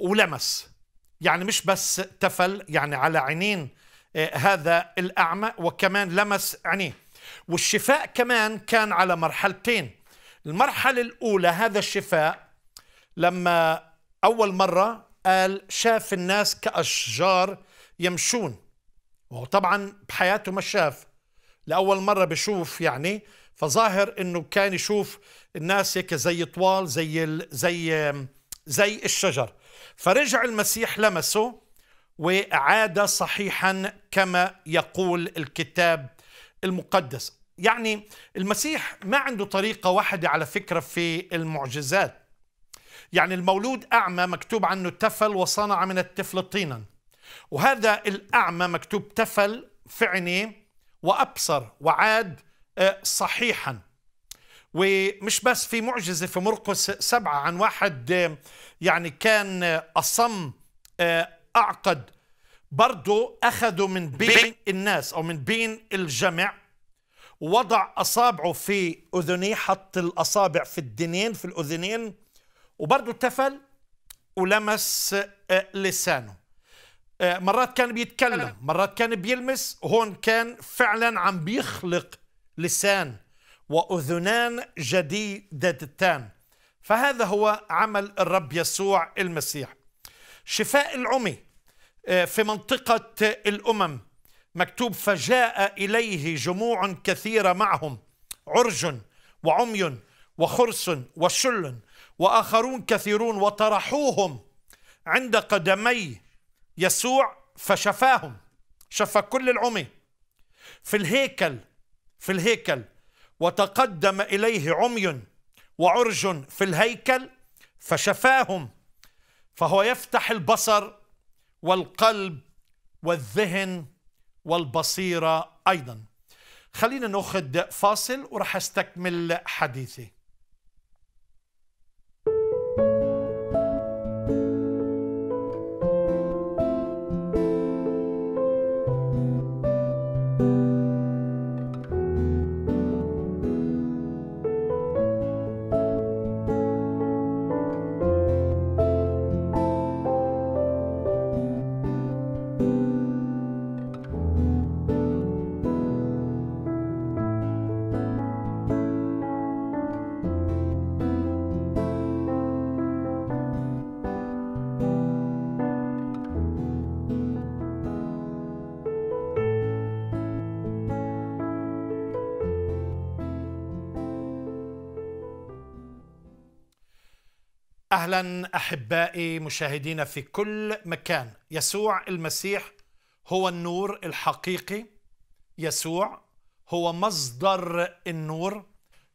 ولمس يعني مش بس تفل يعني على عينين آه، هذا الأعمى وكمان لمس عينيه والشفاء كمان كان على مرحلتين المرحلة الأولى هذا الشفاء لما أول مرة قال شاف الناس كأشجار يمشون طبعا بحياته ما شاف لأول مرة بشوف يعني فظاهر انه كان يشوف الناس هيك زي طوال زي زي زي الشجر فرجع المسيح لمسه وعاد صحيحا كما يقول الكتاب المقدس يعني المسيح ما عنده طريقة واحدة على فكرة في المعجزات يعني المولود أعمى مكتوب عنه تفل وصنع من التفل طينا وهذا الأعمى مكتوب تفل في عينيه وأبصر وعاد آه، صحيحا ومش بس في معجزة في مرقس سبعة عن واحد آه، يعني كان آه، أصم أعقد برضو أخذوا من بين الناس أو من بين الجمع وضع أصابعه في أذنيه حط الأصابع في الدنين في الأذنين وبرضو تفل ولمس آه، لسانه آه، مرات كان بيتكلم مرات كان بيلمس هون كان فعلا عم بيخلق لسان وأذنان جديدتان فهذا هو عمل الرب يسوع المسيح شفاء العمي آه، في منطقة الأمم مكتوب فجاء إليه جموع كثيرة معهم عرج وعمي وخرس وشل وآخرون كثيرون وطرحوهم عند قدمي يسوع فشفاهم شفى كل العمي في الهيكل في الهيكل وتقدم إليه عمي وعرج في الهيكل فشفاهم فهو يفتح البصر والقلب والذهن والبصيره ايضا خلينا ناخذ فاصل ورح استكمل حديثي اهلا احبائي مشاهدينا في كل مكان يسوع المسيح هو النور الحقيقي يسوع هو مصدر النور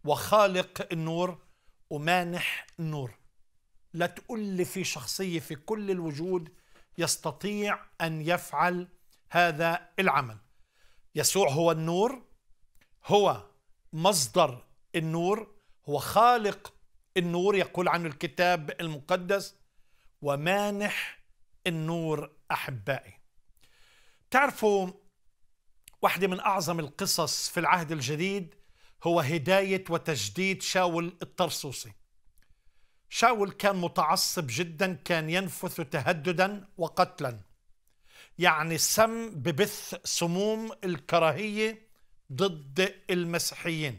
وخالق النور ومانح النور لا تقول لي في شخصيه في كل الوجود يستطيع ان يفعل هذا العمل يسوع هو النور هو مصدر النور هو خالق النور يقول عنه الكتاب المقدس ومانح النور احبائي تعرفوا واحده من اعظم القصص في العهد الجديد هو هدايه وتجديد شاول الطرسوسي شاول كان متعصب جدا كان ينفث تهددا وقتلا يعني سم ببث سموم الكراهيه ضد المسيحيين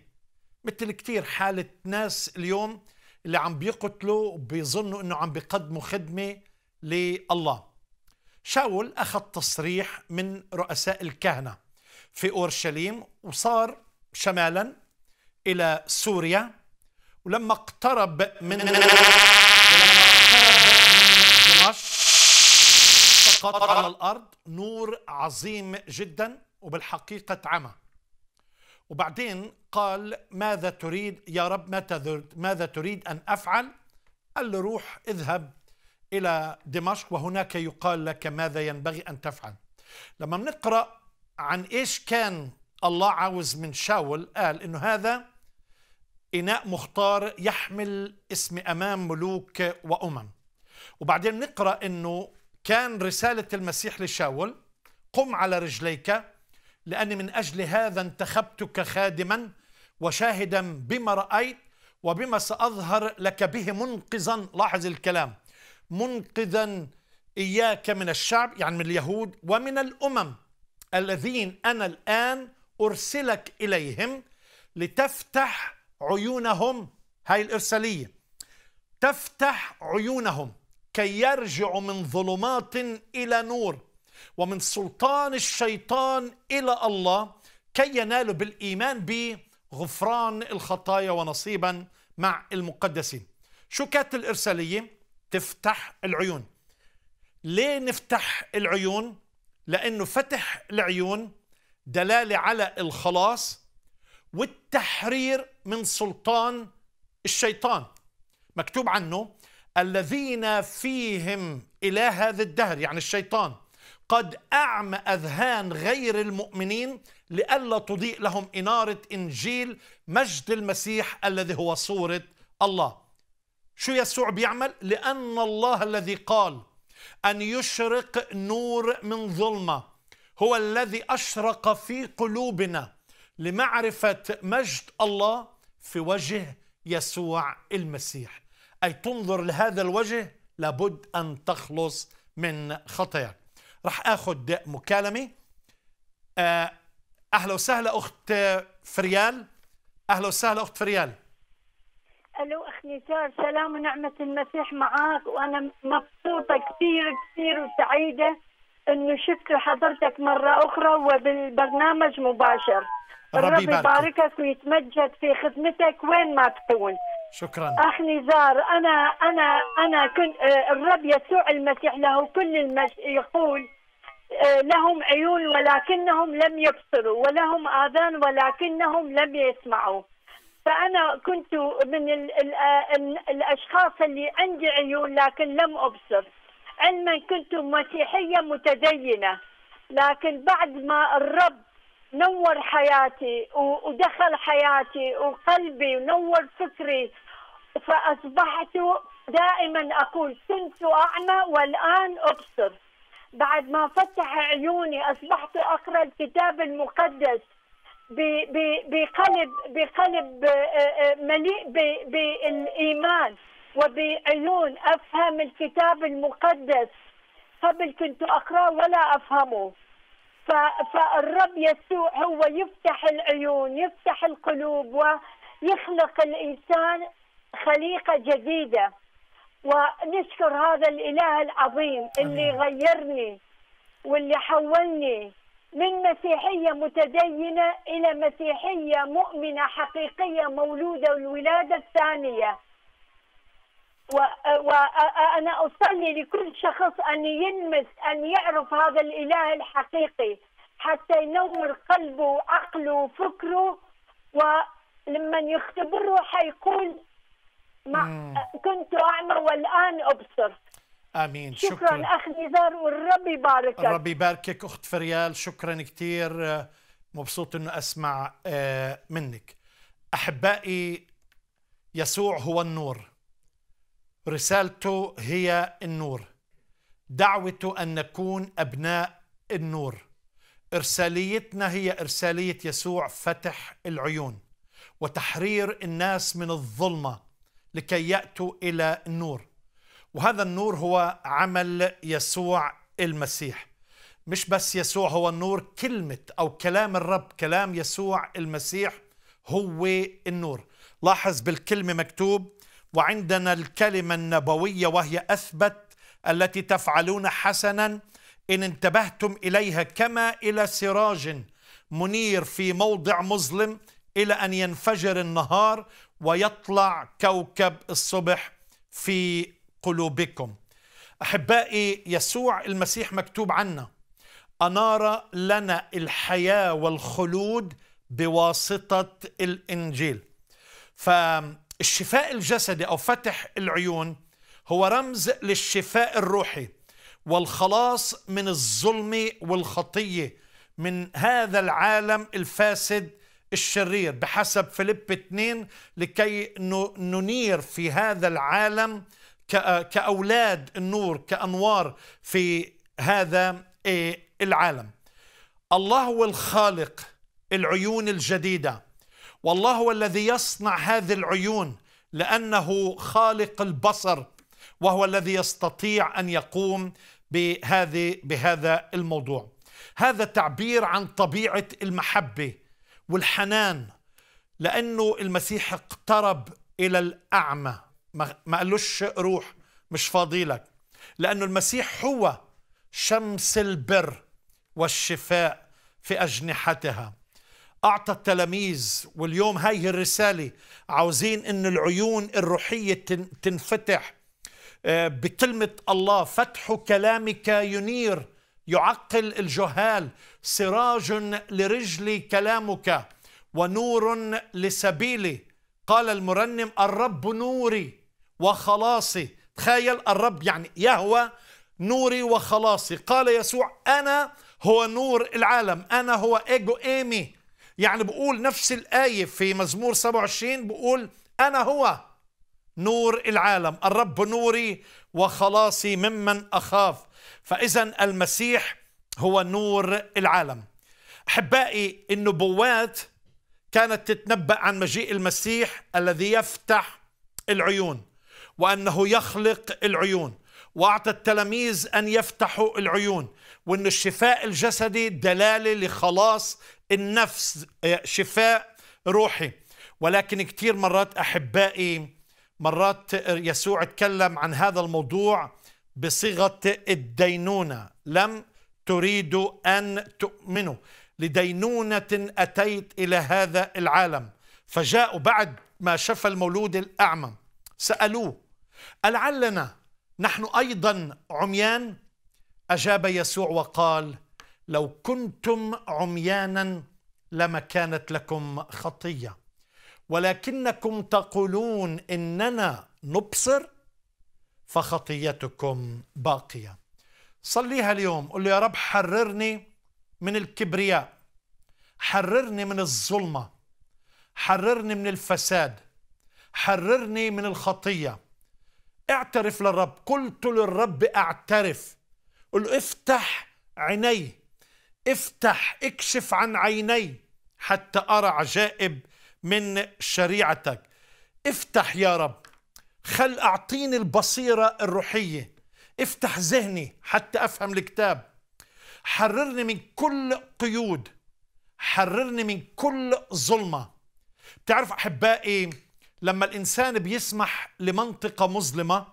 مثل كثير حاله ناس اليوم اللي عم بيقتلوا بيظنوا انه عم بيقدموا خدمه لله شاول اخذ تصريح من رؤساء الكهنه في اورشليم وصار شمالا الى سوريا ولما اقترب من ولما اقترب من دمشق سقط على الارض نور عظيم جدا وبالحقيقه عمى وبعدين قال ماذا تريد يا رب ماذا تريد أن أفعل قال له روح اذهب إلى دمشق وهناك يقال لك ماذا ينبغي أن تفعل لما بنقرأ عن إيش كان الله عاوز من شاول قال إنه هذا إناء مختار يحمل اسم أمام ملوك وأمم وبعدين نقرأ أنه كان رسالة المسيح لشاول قم على رجليك لأن من أجل هذا انتخبتك خادما وشاهدا بما رأيت وبما سأظهر لك به منقذا لاحظ الكلام منقذا إياك من الشعب يعني من اليهود ومن الأمم الذين أنا الآن أرسلك إليهم لتفتح عيونهم هاي الإرسالية تفتح عيونهم كي يرجعوا من ظلمات إلى نور ومن سلطان الشيطان إلى الله كي ينالوا بالإيمان بغفران الخطايا ونصيبا مع المقدسين شو كانت الإرسالية؟ تفتح العيون ليه نفتح العيون؟ لأنه فتح العيون دلالة على الخلاص والتحرير من سلطان الشيطان مكتوب عنه الذين فيهم اله هذا الدهر يعني الشيطان قد أعمى أذهان غير المؤمنين لئلا تضيء لهم إنارة إنجيل مجد المسيح الذي هو صورة الله شو يسوع بيعمل؟ لأن الله الذي قال أن يشرق نور من ظلمة هو الذي أشرق في قلوبنا لمعرفة مجد الله في وجه يسوع المسيح أي تنظر لهذا الوجه لابد أن تخلص من خطاياك راح اخذ مكالمه آه، اهلا وسهلا اخت فريال اهلا وسهلا اخت فريال
الو اخ نزار سلام ونعمه المسيح معك وانا مبسوطه كثير كثير وسعيده انه شفت حضرتك مره اخرى وبالبرنامج مباشر ربي يباركك ويتمجد في خدمتك وين ما تكون شكرا اخ نزار انا انا انا كنت آه، الرب يسوع المسيح له كل المجد يقول آه، لهم عيون ولكنهم لم يبصروا ولهم آذان ولكنهم لم يسمعوا فأنا كنت من آه، الأشخاص اللي عندي عيون لكن لم أبصر علما كنت مسيحية متدينة لكن بعد ما الرب نور حياتي ودخل حياتي وقلبي ونور فكري فأصبحت دائما أقول كنت أعمى والآن أبصر بعد ما فتح عيوني اصبحت اقرا الكتاب المقدس بقلب بقلب مليء بالايمان وبعيون افهم الكتاب المقدس قبل كنت اقراه ولا افهمه فالرب يسوع هو يفتح العيون يفتح القلوب ويخلق الانسان خليقه جديده ونشكر هذا الاله العظيم اللي أمين. غيرني واللي حولني من مسيحيه متدينه الى مسيحيه مؤمنه حقيقيه مولوده الولاده الثانيه وأنا و... أصلي لكل شخص أن يلمس أن يعرف هذا الإله الحقيقي حتى ينور قلبه وعقله وفكره ولما يختبره حيقول ما كنت أعمى والآن أبصر
امين شكرا, شكرا
اخ نزار والرب يباركك الرب
يباركك اخت فريال شكرا كثير مبسوط انه اسمع آه، منك احبائي يسوع هو النور رسالته هي النور دعوته ان نكون ابناء النور ارساليتنا هي ارساليه يسوع فتح العيون وتحرير الناس من الظلمه لكي يأتوا إلى النور وهذا النور هو عمل يسوع المسيح مش بس يسوع هو النور كلمة أو كلام الرب كلام يسوع المسيح هو النور لاحظ بالكلمة مكتوب وعندنا الكلمة النبوية وهي أثبت التي تفعلون حسنا إن انتبهتم إليها كما إلى سراج منير في موضع مظلم إلى أن ينفجر النهار ويطلع كوكب الصبح في قلوبكم احبائي يسوع المسيح مكتوب عنا انار لنا الحياه والخلود بواسطه الانجيل فالشفاء الجسدي او فتح العيون هو رمز للشفاء الروحي والخلاص من الظلم والخطيه من هذا العالم الفاسد الشرير بحسب فيليب 2 لكي ننير في هذا العالم كأولاد النور كأنوار في هذا إيه، العالم الله هو الخالق العيون الجديدة والله هو الذي يصنع هذه العيون لأنه خالق البصر وهو الذي يستطيع أن يقوم بهذه بهذا الموضوع هذا تعبير عن طبيعة المحبة والحنان لأنه المسيح اقترب إلى الأعمى ما قالوش روح مش فاضيلك لأنه المسيح هو شمس البر والشفاء في أجنحتها أعطى التلاميذ واليوم هاي الرسالة عاوزين أن العيون الروحية تنفتح آه، بكلمة الله فتح كلامك ينير يعقل الجهال سراج لرجلي كلامك ونور لسبيلي قال المرنم الرب نوري وخلاصي تخيل الرب يعني يهوى نوري وخلاصي قال يسوع أنا هو نور العالم أنا هو إيجو إيمي يعني بقول نفس الآية في مزمور 27 بقول أنا هو نور العالم الرب نوري وخلاصي ممن أخاف فإذا المسيح هو نور العالم أحبائي النبوات كانت تتنبأ عن مجيء المسيح الذي يفتح العيون وأنه يخلق العيون وأعطى التلاميذ أن يفتحوا العيون وأن الشفاء الجسدي دلالة لخلاص النفس شفاء روحي ولكن كثير مرات أحبائي مرات يسوع تكلم عن هذا الموضوع بصيغة الدينونة لم تريدوا أن تؤمنوا لدينونة أتيت إلى هذا العالم فجاءوا بعد ما شفى المولود الأعمى سألوه ألعلنا نحن أيضا عميان أجاب يسوع وقال لو كنتم عميانا لما كانت لكم خطية ولكنكم تقولون إننا نبصر فخطيتكم باقية صليها اليوم قل له يا رب حررني من الكبرياء حررني من الظلمة حررني من الفساد حررني من الخطية اعترف للرب قلت للرب اعترف قل له افتح عيني افتح اكشف عن عيني حتى أرى عجائب من شريعتك افتح يا رب خل أعطيني البصيرة الروحية افتح ذهني حتى أفهم الكتاب حررني من كل قيود حررني من كل ظلمة بتعرف أحبائي لما الإنسان بيسمح لمنطقة مظلمة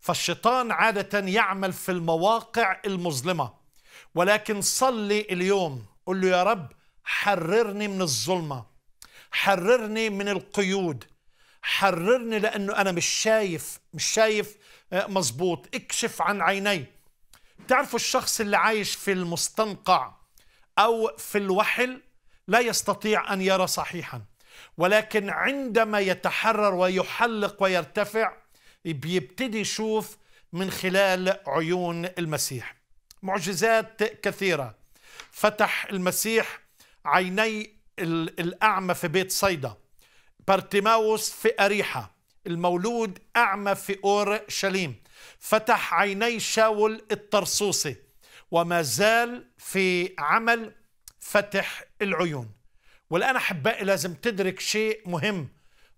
فالشيطان عادة يعمل في المواقع المظلمة ولكن صلي اليوم قل له يا رب حررني من الظلمة حررني من القيود حررني لأنه أنا مش شايف مش شايف آه، مظبوط اكشف عن عيني تعرفوا الشخص اللي عايش في المستنقع أو في الوحل لا يستطيع أن يرى صحيحا ولكن عندما يتحرر ويحلق ويرتفع بيبتدي يشوف من خلال عيون المسيح معجزات كثيرة فتح المسيح عيني الأعمى في بيت صيدا بارتيماوس في أريحة المولود أعمى في أورشليم فتح عيني شاول الطرسوسي وما زال في عمل فتح العيون والآن أحبائي لازم تدرك شيء مهم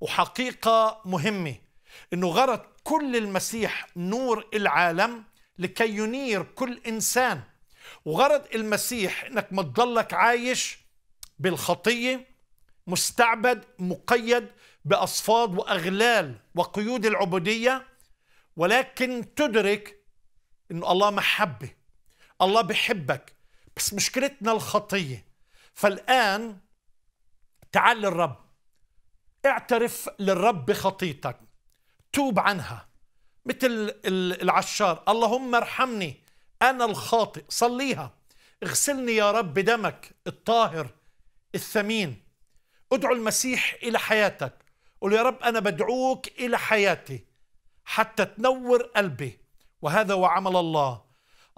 وحقيقة مهمة أنه غرض كل المسيح نور العالم لكي ينير كل إنسان وغرض المسيح أنك ما تضلك عايش بالخطية مستعبد مقيد باصفاد واغلال وقيود العبوديه ولكن تدرك ان الله محبه الله بحبك بس مشكلتنا الخطيه فالان تعال للرب اعترف للرب بخطيتك توب عنها مثل العشار اللهم ارحمني انا الخاطئ صليها اغسلني يا رب بدمك الطاهر الثمين ادعو المسيح إلى حياتك قل يا رب أنا بدعوك إلى حياتي حتى تنور قلبي وهذا وعمل الله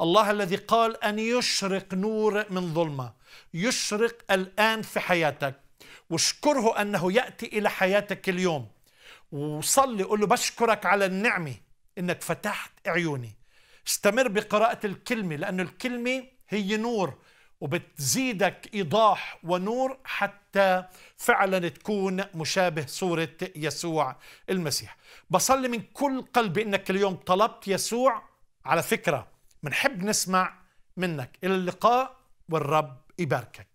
الله الذي قال أن يشرق نور من ظلمة يشرق الآن في حياتك واشكره أنه يأتي إلى حياتك اليوم وصلي قل له بشكرك على النعمة إنك فتحت عيوني استمر بقراءة الكلمة لأن الكلمة هي نور وبتزيدك إيضاح ونور حتى فعلا تكون مشابه صورة يسوع المسيح بصلي من كل قلبي إنك اليوم طلبت يسوع على فكرة منحب نسمع منك إلى اللقاء والرب يباركك